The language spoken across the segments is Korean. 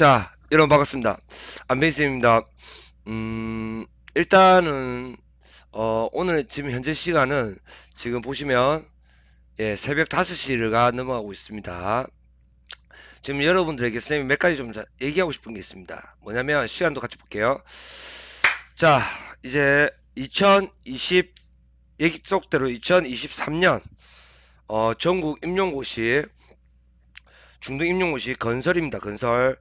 자, 여러분 반갑습니다. 안베이스입니다. 음, 일단은 어, 오늘 지금 현재 시간은 지금 보시면 예, 새벽 5시가 넘어가고 있습니다. 지금 여러분들에게 쌤이 몇 가지 좀 얘기하고 싶은 게 있습니다. 뭐냐면 시간도 같이 볼게요. 자, 이제 2020 얘기 속대로 2023년 어, 전국 임용고시 중등 임용고시 건설입니다. 건설.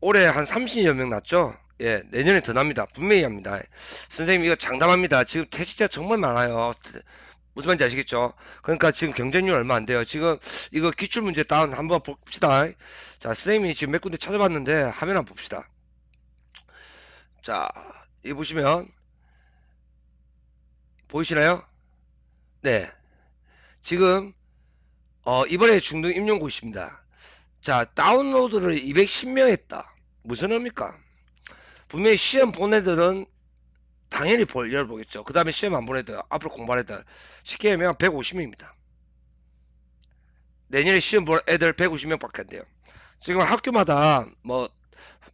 올해 한 30여 명 났죠? 예, 내년에 더 납니다. 분명히 합니다. 선생님 이거 장담합니다. 지금 퇴직자 정말 많아요. 무슨 말인지 아시겠죠? 그러니까 지금 경쟁률 얼마 안 돼요. 지금 이거 기출 문제 다운 한번 봅시다. 자, 선생님이 지금 몇 군데 찾아봤는데 화면 한번 봅시다. 자, 이 보시면 보이시나요? 네. 지금 어, 이번에 중등 임용고시입니다. 자 다운로드를 210명 했다 무슨 의미입니까 분명히 시험 본 애들은 당연히 볼 열보겠죠 그 다음에 시험 안 본 애들 앞으로 공부할 애들 쉽게 하면 150명입니다 내년에 시험 볼 애들 150명 밖에 안 돼요 지금 학교마다 뭐뭐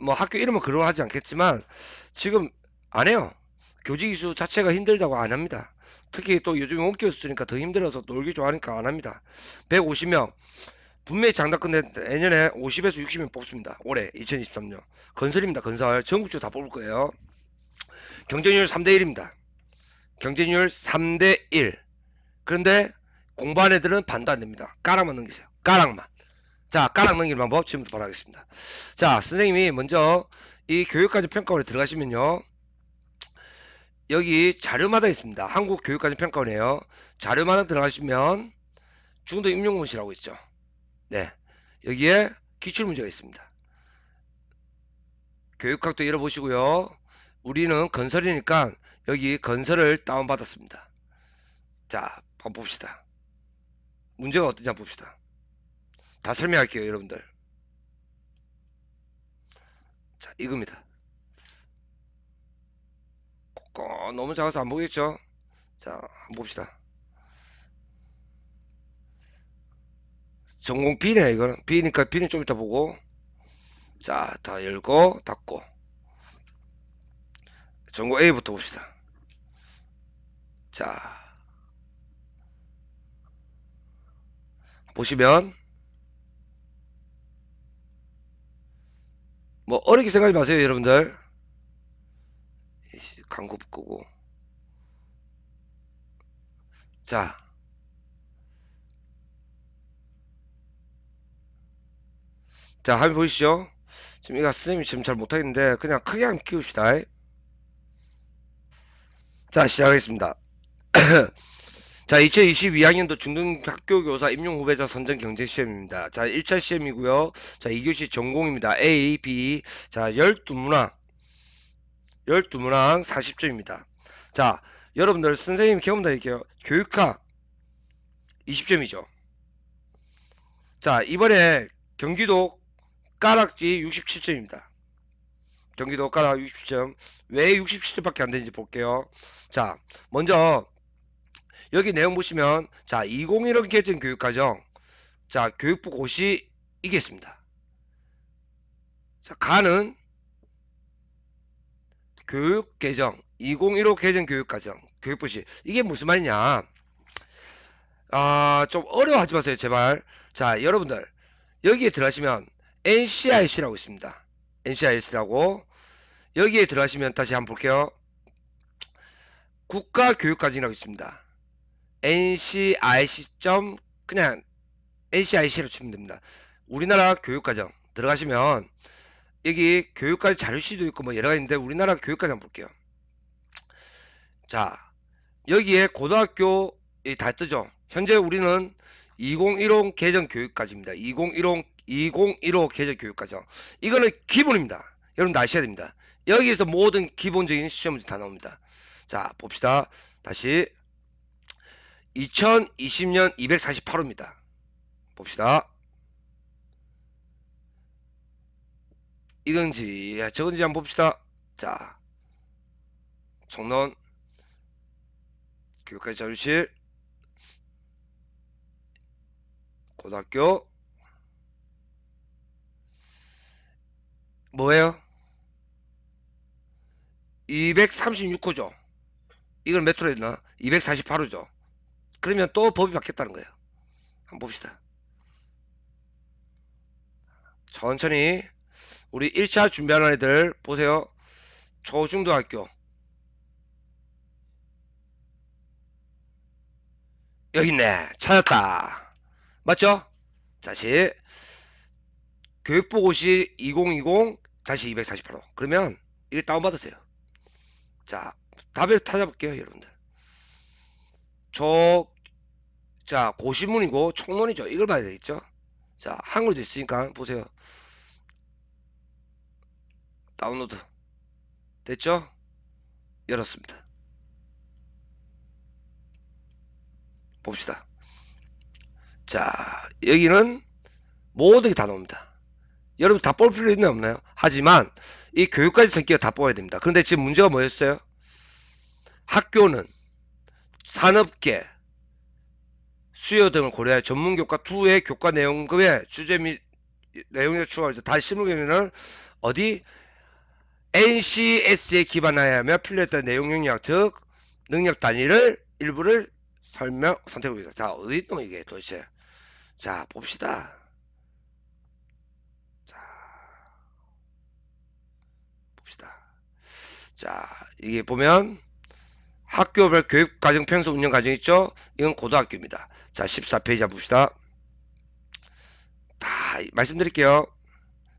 뭐 학교 이름은 그러하지 않겠지만 지금 안 해요 교직 이수 자체가 힘들다고 안 합니다 특히 또 요즘에 원격 수니까 더 힘들어서 놀기 좋아하니까 안 합니다 150명 분명히 장단 끝내 내년에 50에서 60명 뽑습니다. 올해 2023년 건설입니다. 건설 전국적으로 다 뽑을 거예요. 경쟁률 3대 1입니다. 경쟁률 3대 1. 그런데 공부한 애들은 반도 안 됩니다. 까랑만 넘기세요. 까랑만 자, 까랑 넘길 방법 지금부터 말하겠습니다. 자, 선생님이 먼저 이교육과정 평가원에 들어가시면요. 여기 자료마다 있습니다. 한국 교육과정평가원에요 자료마다 들어가시면 중도 임용고시라고 있죠. 네. 여기에 기출문제가 있습니다. 교육학도 열어보시고요. 우리는 건설이니까 여기 건설을 다운받았습니다. 자, 한번 봅시다. 문제가 어떤지 한번 봅시다. 다 설명할게요, 여러분들. 자, 이겁니다. 너무 작아서 안 보겠죠? 자, 한번 봅시다. 전공 B네 이거는 B니까 B는 좀 이따 보고 자 다 열고 닫고 전공 A부터 봅시다 자 보시면 뭐 어렵게 생각하지 마세요 여러분들 강국 끄고 자자 화면 보이시죠? 지금 이거 생님이 지금 잘 못하겠는데 그냥 크게 한 번 키웁시다 자 시작하겠습니다 자 2022학년도 중등학교교사 임용후배자 선정 경쟁시험입니다자 1차 시험이고요 자 2교시 전공입니다 A, B 자 12문항 12문항 40점입니다 자 여러분들 선생님 경험다 얘기해요 교육학 20점이죠 자 이번에 경기도 까락지 67점입니다. 경기도 까락 67점. 왜 67점밖에 안 되는지 볼게요. 자, 먼저 여기 내용 보시면 자, 2016 개정 교육과정 자, 교육부 고시 이겠습니다 자, 가는 교육 개정 2015 개정 교육 과정 교육부시 이게 무슨 말이냐 아 좀 어려워하지 마세요 제발 자 여러분들 여기에 들어가시면 NCIC라고 있습니다. NCIC라고 여기에 들어가시면 다시 한번 볼게요. 국가교육과정이라고 있습니다. NCIC. 그냥 NCIC로 치면 됩니다. 우리나라 교육과정 들어가시면 여기 교육과정 자료시도 있고 뭐 여러가지 있는데 우리나라 교육과정 볼게요. 자 여기에 고등학교 다 뜨죠. 현재 우리는 2010 개정 교육과정입니다. 2010 2015 계절 교육과정 이거는 기본입니다. 여러분 아셔야 됩니다. 여기에서 모든 기본적인 시험 문제 다 나옵니다. 자 봅시다. 다시 2020년 248호입니다. 봅시다. 이건지 저건지 한번 봅시다. 자 총론 교육과 자료실 고등학교 뭐예요? 236호죠. 이건 몇 호로 했나? 248호죠. 그러면 또 법이 바뀌었다는 거예요. 한번 봅시다. 천천히 우리 1차 준비하는 애들 보세요. 초중등학교 여기 있네. 찾았다. 맞죠? 다시 교육보고시 2020-248호. 그러면 이게 다운받으세요. 자, 답을 찾아볼게요, 여러분들. 저, 자, 고시문이고 총론이죠. 이걸 봐야 되겠죠? 자, 한글도 있으니까 보세요. 다운로드. 됐죠? 열었습니다. 봅시다. 자, 여기는 모든 게 다 나옵니다. 여러분 다 뽑을 필요 있나 없나요? 하지만 이 교육까지 새끼가 다 뽑아야 됩니다. 그런데 지금 문제가 뭐였어요? 학교는 산업계, 수요 등을 고려하여 전문 교과 2의 교과 내용급의 주제 및 내용에 추가해서 다시 실무 경위는 어디 NCS에 기반하여 하며 필요했던 내용 영역 즉 능력 단위를 일부를 설명 선택하고 있다. 자 어디 있노 이게 도대체 자 봅시다. 자, 이게 보면 학교별 교육과정 평소 운영 과정 있죠? 이건 고등학교입니다. 자, 14페이지 잡봅시다다 말씀드릴게요.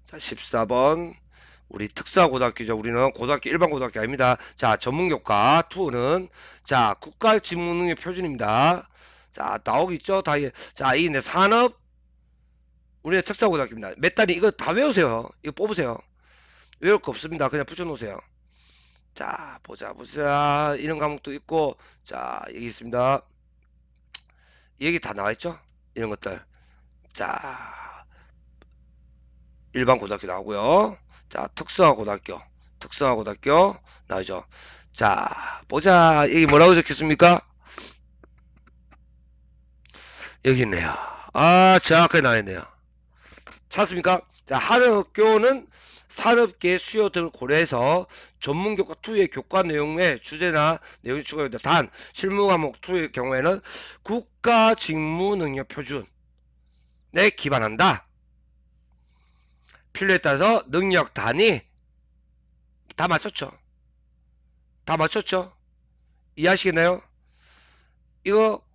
자, 14번 우리 특사 고등학교죠. 우리는 고등학교 일반 고등학교 아닙니다. 자, 전문교과 투어는 자, 국가 지문능력 표준입니다. 자, 나오겠죠? 다 예. 자, 이 네, 산업 우리의 특사 고등학교입니다. 몇단위 이거 다 외우세요. 이거 뽑으세요. 외울 거 없습니다. 그냥 붙여놓으세요. 자, 보자, 보자. 이런 과목도 있고, 자, 여기 있습니다. 여기 다 나와있죠? 이런 것들. 자, 일반 고등학교 나오고요. 자, 특성화 고등학교. 특성화 고등학교 나오죠. 자, 보자. 여기 뭐라고 적혔습니까? 여기 있네요. 아, 정확하게 나와있네요. 찾습니까? 자, 하는 학교는 산업계의 수요 등을 고려해서 전문 교과 2의 교과 내용의 주제나 내용이 추가된다. 단 실무 과목 2의 경우에는 국가 직무 능력 표준에 기반한다. 필요에 따라서 능력 단위 다 맞췄죠. 다 맞췄죠. 이해하시겠나요? 이거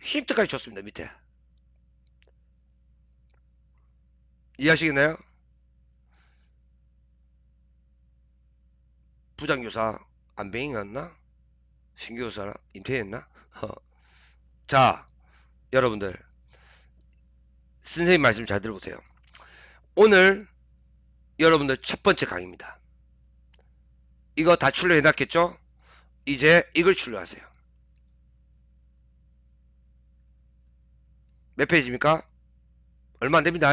힌트까지 줬습니다 밑에 이해하시겠나요? 부장교사 안병이 갔나? 신교사 임태였나자 어. 여러분들 선생님 말씀 잘 들어보세요. 오늘 여러분들 첫 번째 강의입니다. 이거 다 출력해놨겠죠? 이제 이걸 출력하세요. 몇 페이지입니까? 얼마 안됩니다.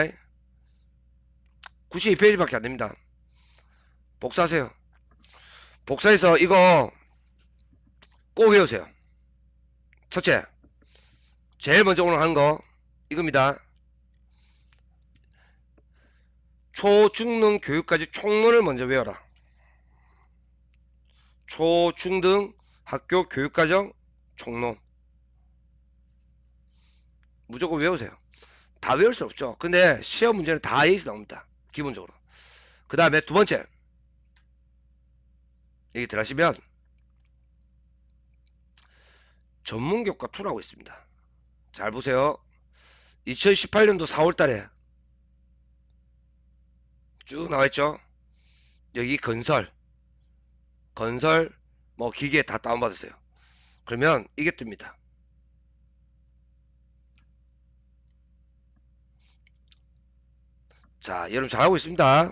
92페이지밖에 안됩니다. 복사하세요. 복사해서 이거 꼭 외우세요. 첫째, 제일 먼저 오늘 한 거 이겁니다. 초중등 교육까지 총론을 먼저 외워라. 초중등 학교 교육과정 총론 무조건 외우세요. 다 외울 수 없죠. 근데 시험 문제는 다 A에서 나옵니다. 기본적으로. 그 다음에 두 번째 얘기 들어가시면 전문교과 2라고 있습니다. 잘 보세요. 2018년도 4월달에 쭉 나와있죠. 여기 건설, 건설, 뭐 기계 다다운받으세요 그러면 이게 뜹니다. 자, 여러분 잘하고 있습니다.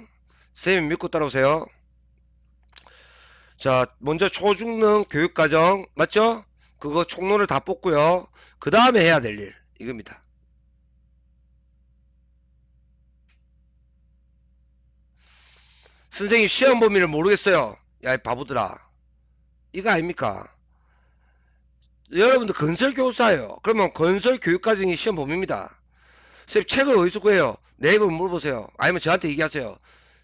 쌤 믿고 따라오세요. 자, 먼저 초중등 교육과정, 맞죠? 그거 총론을 다 뽑고요. 그 다음에 해야 될 일, 이겁니다. 선생님 시험 범위를 모르겠어요. 야, 이 바보들아. 이거 아닙니까? 여러분들 건설교사예요. 그러면 건설교육과정이 시험 범위입니다. 선생님 책을 어디서 구해요? 네이버 물어보세요. 아니면 저한테 얘기하세요.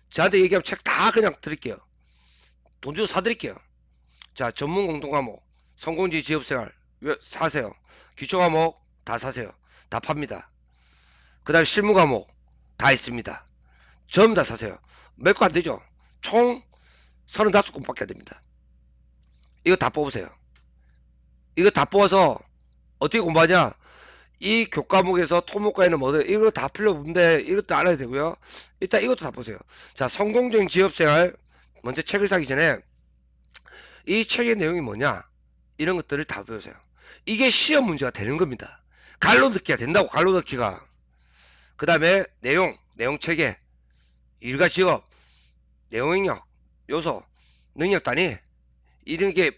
저한테 얘기하면 책 다 그냥 드릴게요. 돈 주고 사드릴게요. 자, 전문 공동 과목, 성공지 지업생활 왜 사세요. 기초 과목 다 사세요. 다 팝니다. 그 다음 실무 과목 다 있습니다. 전부 다 사세요. 몇거안 되죠? 총 35권밖에 안 됩니다. 이거 다 뽑으세요. 이거 다 뽑아서 어떻게 공부하냐? 이 교과목에서 토목과에는 뭐든 이거 다 필요 없는데 이것도 알아야 되고요. 일단 이것도 다 보세요. 자, 성공적인 지업생활 먼저 책을 사기 전에 이 책의 내용이 뭐냐 이런 것들을 다 배우세요. 이게 시험 문제가 되는 겁니다. 갈로 듣기가 된다고 갈로 듣기가 그 다음에 내용 내용 체계 일과 직업 내용 능력 요소 능력 단위 이런 게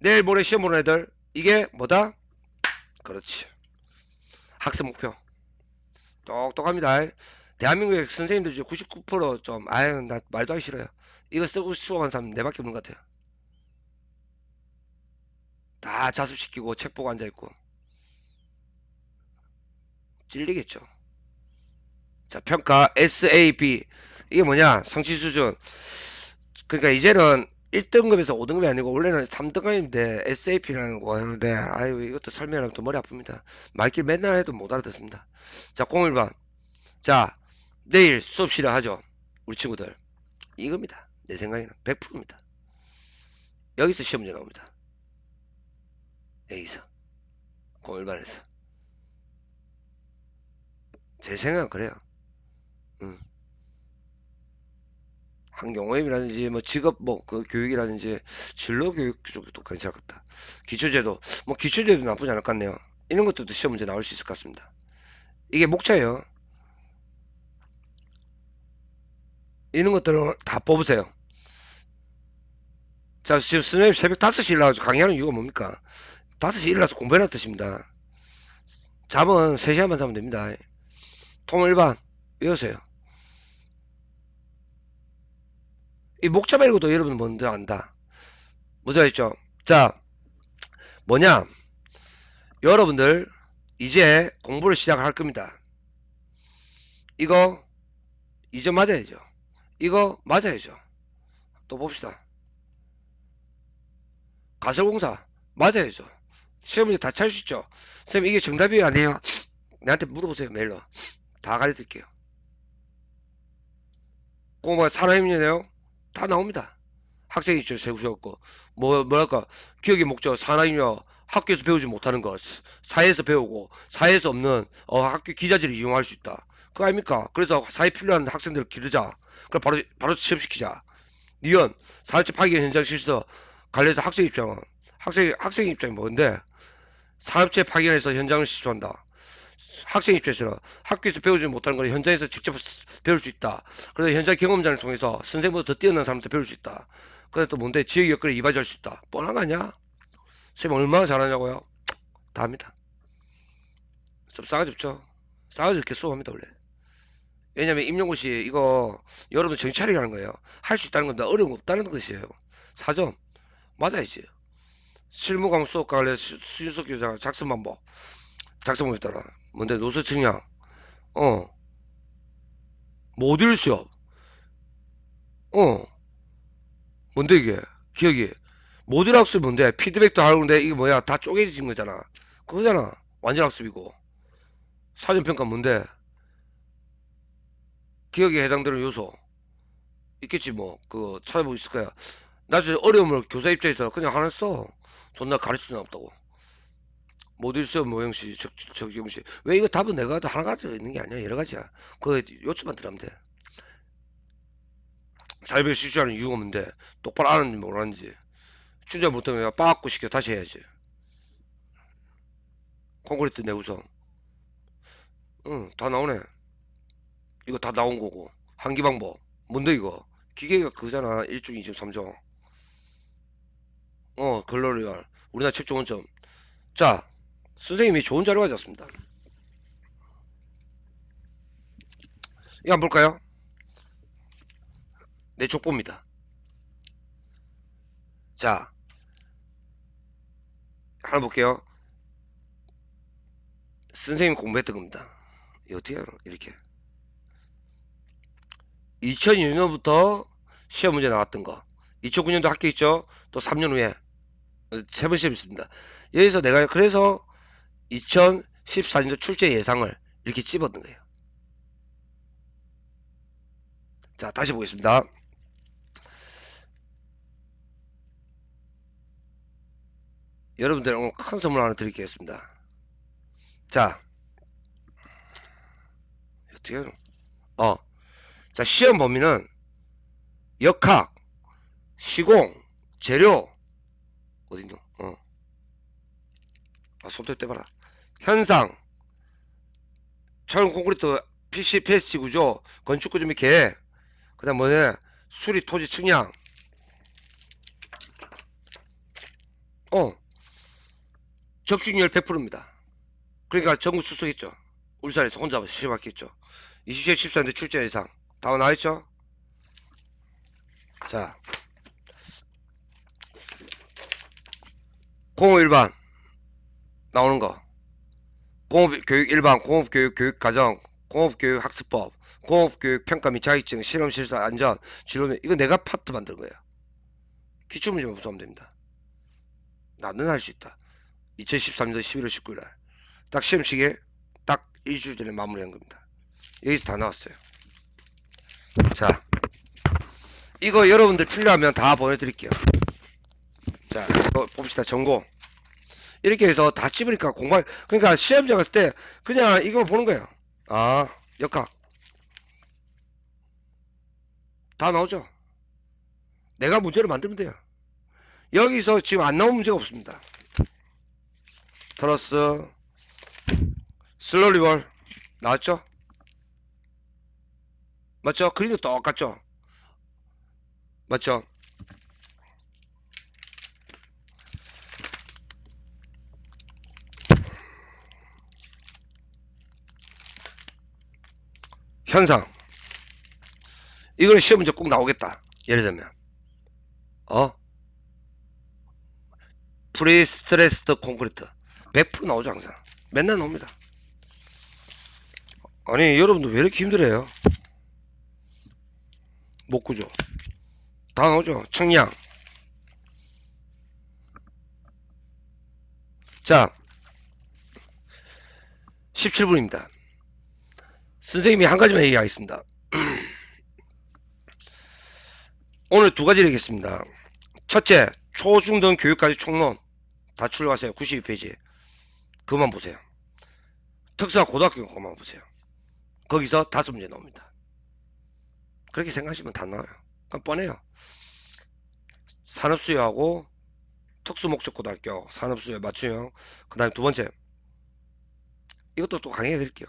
내일 모레 시험 보는 애들 이게 뭐다? 그렇지 학습 목표 똑똑합니다 대한민국의 선생님들 중에 99%좀 아유 나 말도 하기 싫어요. 이거 쓰고 수업한 사람 내밖에 없는 것 같아요. 다 자습시키고 책 보고 앉아있고 찔리겠죠. 자 평가 SAB 이게 뭐냐 성취 수준 그러니까 이제는 1등급에서 5등급이 아니고 원래는 3등급인데 SAP라는 거 하는데 아유 이것도 설명하면 또 머리 아픕니다. 말길 맨날 해도 못 알아듣습니다. 자 01번 자 내일 수업 시라 하죠. 우리 친구들. 이겁니다. 내 생각에는 100%입니다. 여기서 시험 문제 나옵니다. 여기서. 고1반에서. 제 생각은 그래요. 응. 음. 환경오염이라든지 뭐 직업 뭐 그 교육이라든지 진로 교육 쪽도 괜찮겠다. 기초제도 뭐 기초제도 나쁘지 않을 것 같네요. 이런 것들도 시험 문제 나올 수 있을 것 같습니다. 이게 목차예요. 이런 것들을 다 뽑으세요. 자, 지금 스님 새벽 5시에 일어나서 강의하는 이유가 뭡니까? 5시에 일어나서 공부해라는 뜻입니다. 잠은 3시간만 자면 됩니다. 통일반 외우세요. 이 목차 말고도 여러분 먼저 안다. 무슨 알죠? 자, 뭐냐? 여러분들 이제 공부를 시작할 겁니다. 이거 이점 맞아야죠. 이거 맞아야죠. 또 봅시다. 가설공사 맞아야죠. 시험 에제다 찾을 수 있죠. 선생님 이게 정답이 아니에요. 나한테 물어보세요 메일로. 다 가르칠게요. 공부가 산화임이네요. 뭐 다 나옵니다. 학생이 세우셨고 뭐, 뭐랄까 기억의 목적 산화임요 학교에서 배우지 못하는 것 사회에서 배우고 사회에서 없는 어, 학교 기자재를 이용할 수 있다. 그거 아닙니까? 그래서 사회 필요한 학생들을 기르자. 그럼 바로 바로 취업시키자. 니언 사회적 파기 현장 실서 관련해서 학생 입장은 학생 학생 입장이 뭔데 사업체 파견해서 현장을 시도한다. 학생 입장에서는 학교에서 배우지 못하는 걸 현장에서 직접 배울 수 있다. 그래서 현장 경험자를 통해서 선생보다더 뛰어난 사람한테 배울 수 있다. 그래서 또 뭔데 지역 여건에 이바지할 수 있다. 뻔한 거 아니야? 선생 얼마나 잘하냐고요? 다 합니다. 좀 싸가지 없죠? 싸가지 없게 수업합니다 원래. 왜냐면 임용고 시 이거 여러분 정신 차리라는 거예요. 할 수 있다는 겁니다. 어려운 거 없다는 것이에요. 4점 맞아야지. 실무 과 수업 관련 수준석 교장 작성 방법 작성 방법에 따라 뭔데 노서 증량 어 모듈 수업 어 뭔데 이게 기억이 모듈 학습 뭔데 피드백도 하는데 이게 뭐야 다 쪼개진 거잖아 그거잖아 완전 학습이고 사전 평가 뭔데 기억에 해당되는 요소 있겠지 뭐그 찾아보고 있을 거야 나중에 어려움을 교사 입장에서 그냥 하나 써 존나 가르수는 없다고 못 읽어 모형시 적용시 왜 이거 답은 내가 하나가지가 있는 게 아니야 여러가지야 그 요점만 들으면 돼 사이버 실수하는 이유가 뭔데 똑바로 아는지 모르는지 충전 못하면 빠꾸 시켜 다시 해야지 콘크리트 내구성 응 다 나오네 이거 다 나온 거고 환기 방법 뭔데 이거 기계가 그잖아 1중 2중 3중 어 글로리얼 우리나라 책조 원점 자 선생님이 좋은 자료 가져왔습니다 이거 한번 볼까요 내 족보입니다 자 하나 볼게요 선생님 공부했던 겁니다 이거 어떻게 해요? 이렇게 2006년부터 시험 문제 나왔던 거 2009년도 학교 있죠 또 3년 후에 세 번씩 시 있습니다 여기서 내가 그래서 2014년도 출제 예상을 이렇게 찝었는 거예요 자 다시 보겠습니다 여러분들 오늘 큰 선물 하나 드리겠습니다 자 어떻게 해요 어 자, 시험 범위는 역학, 시공, 재료, 어딨노? 어. 아, 손톱 떼봐라. 현상, 철근 콘크리트, PC, p c 구조, 건축 구조 및 계획, 그 다음 뭐냐, 수리, 토지, 측량. 어. 적중률 100%입니다. 그러니까 전국 수석했죠. 울산에서 혼자 심학했죠. 27, 14인데 출제 예상. 다 나와있죠? 자 공업 일반 나오는 거 공업 교육 일반 공업 교육 교육 과정 공업 교육 학습법 공업 교육 평가 및 자격증 실험 실사 안전 진로 이거 내가 파트 만든 거예요 기출 문제만 구하면 됩니다 나는 할 수 있다 2013년 11월 19일 날딱 시험 시기에 딱 일주일 전에 마무리한 겁니다 여기서 다 나왔어요 자 이거 여러분들 필요하면 다 보내드릴게요 자 이거 봅시다 전공 이렇게 해서 다집으니까 공부할 그러니까 시험장 갔을 때 그냥 이거 보는 거예요 아 역학 다 나오죠 내가 문제를 만들면 돼요 여기서 지금 안 나온 문제가 없습니다 플러스 슬로리월 나왔죠 맞죠? 그림도 똑같죠? 맞죠? 현상 이걸 시험 문제 꼭 나오겠다 예를 들면 어 프리스트레스드 콘크리트 100% 나오죠 항상 맨날 나옵니다 아니 여러분들 왜 이렇게 힘들어요 목 구죠. 다 나오죠. 청량. 자, 17분입니다. 선생님이 한 가지만 얘기하겠습니다. 오늘 두 가지를 얘기했습니다. 첫째, 초중등 교육까지 총론 다 출력하세요. 92페이지. 그만 보세요. 특수한 고등학교 그만 보세요. 거기서 다섯 문제 나옵니다. 그렇게 생각하시면 다 나와요. 그럼 뻔해요. 산업수요하고 특수목적고등학교 산업수요 맞춤형 그 다음에 두 번째 이것도 또 강의해 드릴게요.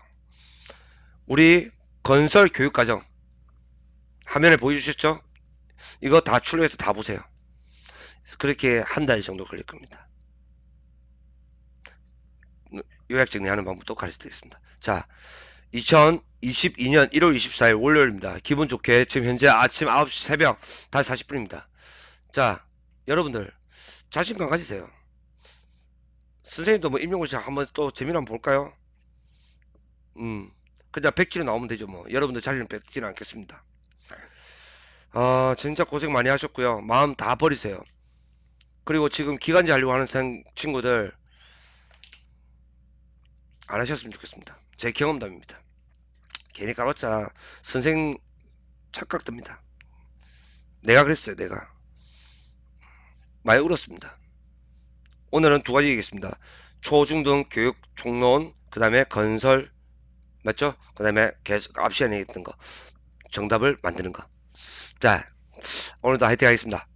우리 건설 교육과정 화면에 보여주셨죠? 이거 다 출력해서 다 보세요. 그렇게 한 달 정도 걸릴 겁니다. 요약 정리하는 방법도 가르쳐 드리겠습니다. 자, 2022년 1월 24일 월요일입니다. 기분 좋게 지금 현재 아침 9시 새벽 5시 40분입니다. 자, 여러분들 자신감 가지세요. 선생님도 뭐임용고시 한번 또 재미를 한번 볼까요? 음, 그냥 100kg 나오면 되죠 뭐. 여러분들 자리는 뺏지는 않겠습니다. 아, 진짜 고생 많이 하셨고요. 마음 다 버리세요. 그리고 지금 기간제 하려고 하는 친구들 안 하셨으면 좋겠습니다. 제 경험담입니다. 괜히 까봤자 선생 착각 됩니다 내가 그랬어요, 내가. 많이 울었습니다. 오늘은 두 가지 얘기했습니다 초중등 교육 총론, 그 다음에 건설, 맞죠? 그 다음에 계속 앞 시간에 얘기했던 거. 정답을 만드는 거. 자, 오늘도 화이팅 하겠습니다.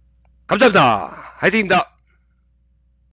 감사합니다. 화이팅입니다.